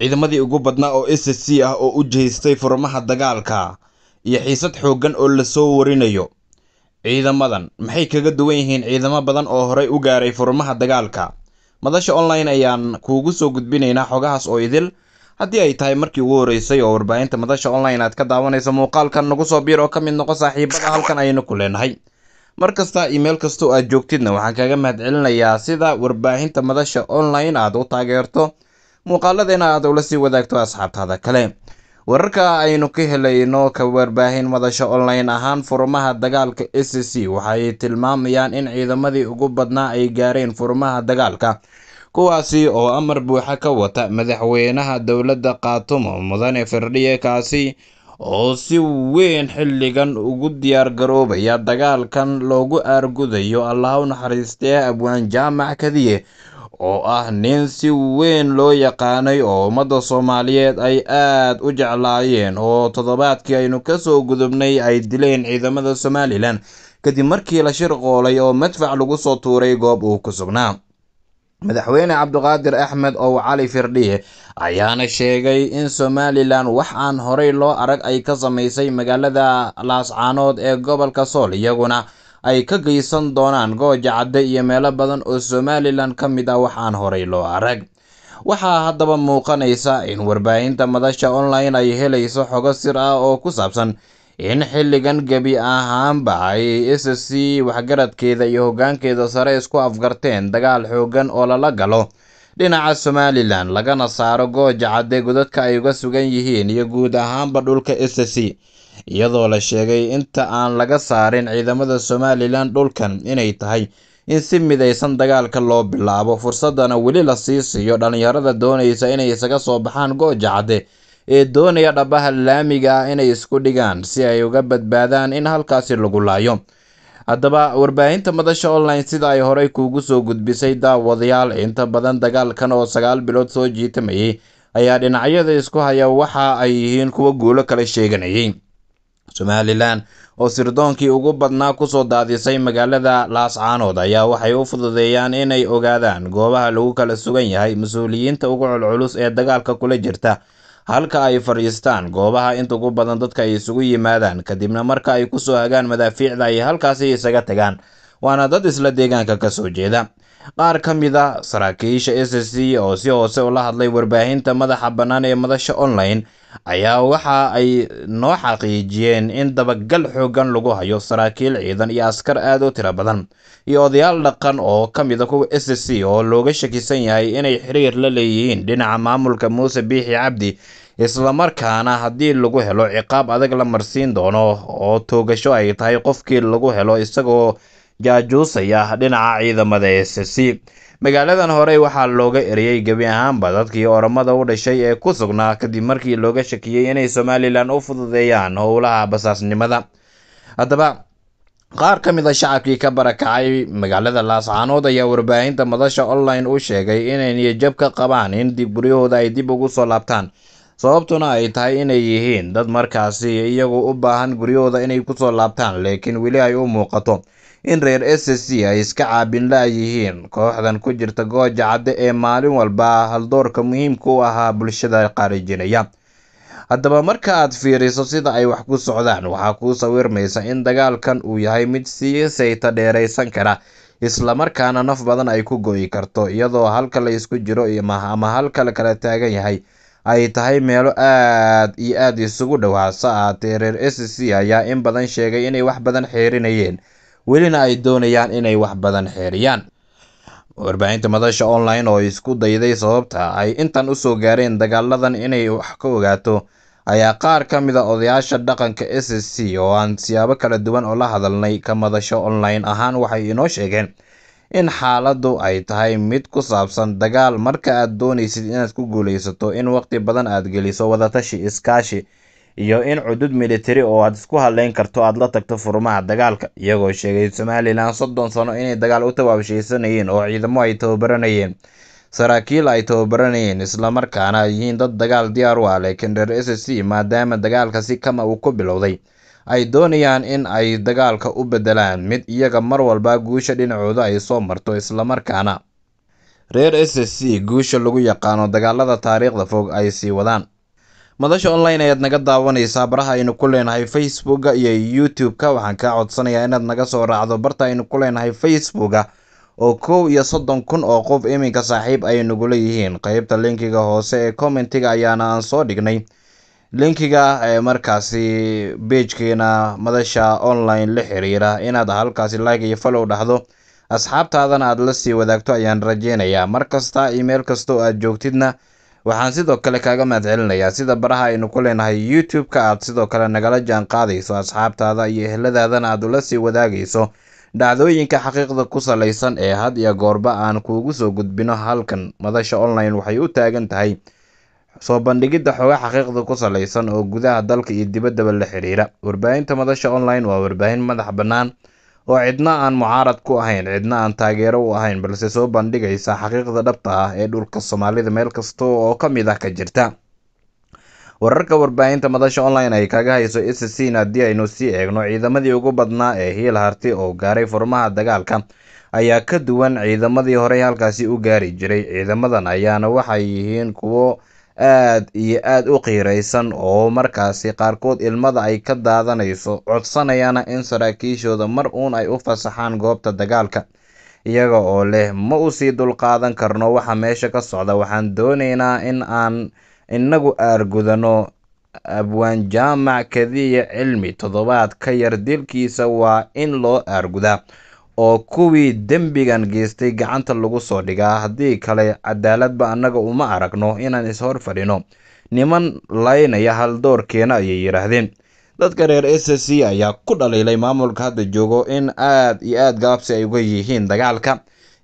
ciidamadii ugu badnaa oo s s c ah oo u jeestay furmaha dagaalka iyo xiisad xooggan oo la soo warinayo ciidamadan maxay kaga duwan yihiin ciidamo badan oo horey u gaaray furmaha dagaalka madasha online ayaan kuugu soo gudbinaynaa xogahaas oo idil haddii ay tahay markii ugu horreysay oo warbaahinta madasha online aad ka daawanayso muuqaalkan nagu soo biir oo ka mid noqo saaxiibada halkan aynu ku leenahay mar kasta iimail kastoo aad joogtidna waxaan kaaga mahad celinayaa sida warbaahinta madasha online aad u taageerto muuqaaladeena aad ula sii wadaagto asxaabtaada kale wararka aynu ka helayno ka warbaahin madasho online ahaan furmaha dagaalka s c waxay tilmaamayaan in ciidamadii ugu badnaa ay gaareen furmaha dagaalka kuwaasi oo amar buuxa ka wata madaxweynaha dowladda qaatumo mudane firdhiye kaasi oo si weyn xilligan ugu diyaar garoobaya dagaalkan loogu aargudayo allaha u naxariistee abwaan jaamac kadiye oo ah nin si weyn loo yaqaanay oo ummadda soomaaliyeed ay aad u jeclaayeen oo toddobaadkii aynu kasoo gudubnay ay dileen ciidamada somalilan kadib markii la shir qoolay oo madfac lagu soo tuuray goob uu ku sugnaa madaxweyne cabdiqaadir axmed ow cali firdhiye ayaana sheegay in somalilan wax aan horay loo arag ay ka samaysay magaalada laascaanood ee gobolka sool iyaguna ay ka geysan doonaan gooja cadde iyo meelo badan oo somalilan ka mid ah waxaan horay loo arag waxaa haddaba muuqanaysa in warbaahinta madasha online ay helayso xogo sir ah oo ku saabsan in xilligan gebi ahaanba ay s s c waxgaradkeeda iyo hoggaankeeda sare isku afgarteen dagaal xooggan oo lala galo dhinaca somalilan lagana saaro gooja cadde godadka ay uga sugan yihiin iyo guud ahaanba dhulka s s c iyadoo la sheegay inta aan laga saarin ciidamada somalilan dhulkan inay tahay in si midaysan dagaalka loo bilaabo fursadana weli la sii siiyo dhallinyarada doonaysa inay isaga soo baxaan gooja cadde ee doonaya dhabaha laamiga ah inay isku dhigaan si ay uga badbaadaan in halkaasi lagu laayo haddaba warbaahinta madasha online sida ay horay kuugu soo gudbisay daawadayaal inta badan dagaalkan oo sagaal bilood soo jiitamayay ayaa dhinacyada isku haya waxa ay yihiin kuwa guulo kale sheeganayay somalilan oo sirdoonkii ugu badnaa kusoo daadisay magaalada laascaanood ayaa waxay u fududeeyaan inay ogaadaan goobaha lagu kala sugan yahay mas-uuliyiinta ugu culculus ee dagaalka kula jirta halka ay fadhiistaan goobaha inta ugu badan dadka ay isugu yimaadaan kadibna marka ay ku soo hagaan madaafiicda ay halkaasi isaga tagaan waana dad isla deegaanka ka soo jeeda qaar ka mid ah saraakiisha s c oo si hoose ula hadlay warbaahinta madaxa bannaan ee madasha online ayaa waxa ay noo xaqiijiyeen in dabagal xooggan lagu hayo saraakiil ciidan iyo askar aad u tiro badan iyo odayaal dhaqan oo ka mid a ah kuwa s c oo looga shakisan yahay inay xiriir la leeyihiin dhinaca maamulka muuse biixi cabdi islamarkaana haddii lagu helo ciqaab adag la marsiin doono oo toogasho ay tahay qofkii lagu helo isagoo jaajuusaya dhinaca ciidamada s c magaaladan horey waxaa looga eriyey gebi ahaanba dadkii oramada u dhashay ee ku sugnaa kadib markii looga shakiyey inay somalilan u fududeeyaan howlaha basaasnimada haddaba qaar ka mid a ah shacabkii ka barakacay magaalada laascaanood ayaa warbaahinta madasha online u sheegay inay niyajab ka qabaan in guryahooda ay dib ugu soo laabtaan sababtuna ay tahay inay yihiin dad markaasi iyagu u baahan guryahooda inay kusoo laabtaan laakiin weli ay u muuqato in reer s c ay iska caabin la kooxdan ku jirta gooja cadde ee maalin walba haldoorka muhiimka u ahaa bulshada qaarijinaya haddaba marka aad fiiriso sida ay wax ku socdaan waxaa kuu sawirmaysa in dagaalkan uu yahay mid siisayta dheeraysan kara islamarkaana naf badan ay ku go karto iyadoo halka la isku jiro ama halka la kala taagan yahay ay tahay meelo aad iyo aad isugu dhowaa se ahaatee reer c ayaa in badan sheegay inay wax badan xeerinayeen welina ay doonayaan inay wax badan xeeriyaan warbaahinta madasha online oo isku dayday sababta ay intan u soo gaareen dagaaladan inay wax ka ogaato ayaa qaar ka mid a odayaasha dhaqanka s s c oo aan siyaabo kala duwan oo la hadalnay ka madasho online ahaan waxay inoo sheegeen in xaaladdu ay tahay mid ku saabsan dagaal marka aad doonaysid inaad ku guulaysato in waqti badan aad geliso wadatashi iskaashi iyo in cudud militari oo aad isku hadlayn karto aad la tagto furmaha dagaalka iyagoo sheegay somalilan soddon sano inay dagaal u tawaabshaysanayeen oo ciidamo ay tababaranayeen saraakiil ay tababaranayeen islamarkaana ay yihiin dad dagaal diyaar u ah laakiin reer s s c maadaama dagaalka si kama uu ku bilowday ay doonayaan in ay dagaalka u beddelaan mid iyaga mar walba guusha dhinacooda ay soo marto islamarkaana reer s c guusha lagu yaqaano dagaalada taariikhda fog ay sii wadaan madasha online ayaad naga daawanaysaa baraha aynu ku leenahay facebooka iyo youtube-ka waxaan kaa codsanayaa inaad naga soo raacdo barta aynu ku leenahay facebooka oo kow iyo soddon kun oo qof iminka saaxiib ayay nagula yihiin qeybta linkiga hoose ee commentiga ayaana aan soo dhignay linkiga eh, markaasi beejkeena madasha online la xiriira inaad halkaasi like iyo falow dhaxdo asxaabtaadana aad la sii wadaagto ayaan rajeynayaa mar kasta iimayl kastoo aad joogtidna waxaan sidoo kale kaaga mahad celinayaa sida baraha aynu ku leenahay youtube-ka aad sidoo kale nagala jaan qaadayso asxaabtaada iyo eheladaadana aad ula sii wadaagayso dhacdooyinka xaqiiqda ku salaysan ee had iyo goorba aan kuugu soo gudbino halkan madasha online waxay u taagan tahay soo bandhigidda xoga xaqiiqda ku salaysan oo gudaha dalka iyo dibaddaba la xiriira warbaahinta madasha online waa warbaahin madax bannaan oo cidna aan mucaarad ku ahayn cidna aan taageero u ahayn balse soo bandhigaysa xaqiiqda dhabta ah ee dhulka soomaalida meel kasta oo ka mid ah ka jirta wararka warbaahinta madasha online ay kaga hayso scn haddii aynu sii eegno ciidamadii ugu badnaa ee hiil harti oo gaaray furmaha dagaalka ayaa ka duwan ciidamadii horey halkaasi u gaari jiray ciidamadan ayaana waxay yihiin kuwo aad iyo aad u qiiraysan oo markaasi qaarkood ilmada ay ka daadanayso codsanayana in saraakiishooda mar uun ay u fasaxaan goobta dagaalka iyaga oo leh ma usii dulqaadan karno waxa meesha ka socda waxaan doonaynaa in aan inagu aargudano abwaan jaamac kadiya cilmi toddobaad ka yar dilkiisa waa in loo aargudaa oo kuwii dembigan geystay gacanta lagu soo dhigaa haddii kale cadaaladba annaga uma aragno inaan ishor fadhino niman laynaya haldoorkeena ayay yidhaahdeen dadka reer s c ayaa ku dhaliilay maamulka hadda joogo in aad iyo aad gaabsi ay uga yihiin dagaalka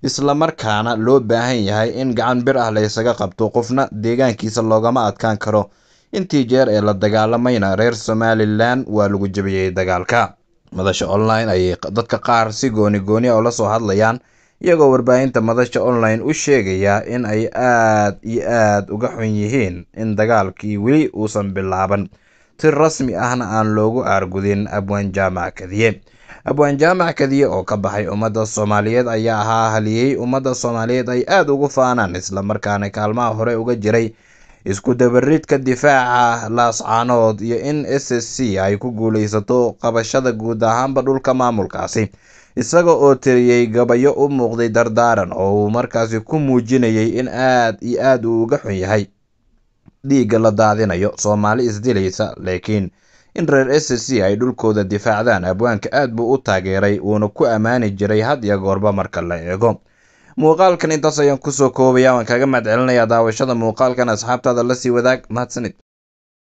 islamarkaana loo baahan yahay in gacan bir ah laysaga qabto qofna deegaankiisa loogama adkaan karo intii jeer ee la dagaalamayna reer somalilan waa lagu jebiyey dagaalka madasha online ayay dadka qaar si gooni goonia ah ula soo hadlayaan iyagoo warbaahinta madasha online u sheegaya in ay aad iyo aad uga xun yihiin in dagaalkii weli uusan bilaaban si rasmi ahna aan loogu aargudin abwaan jaamac kadiye abwaan jaamac kadiye oo ka baxay ummadda soomaaliyeed ayaa ahaa haliyey ummadda soomaaliyeed ay aad ugu faanaan isla markaana kaalmaha hore uga jiray Isku dabaridka difaaca laascaanood iyo in s s c ay ku guulaysato qabashada guud ahaanba dhulka maamulkaasi, isaga oo tiriyey gabayo u muuqday dardaaran oo uu markaasi ku muujinayay in aad iyo aad uu uga xun yahay dhiigga la daadinayo Soomaali isdilaysa, laakiin in reer s s c ay dhulkooda difaacdaan, Abwaanka aad buu u taageeray wuuna ku ammaani jiray had iyo goorba marka la eego muuqaalkan intaas ayaan kusoo koobaya waan kaaga mahad celinayaa daawashada muuqaalkan asxaabtaada la sii wadaag mahadsanid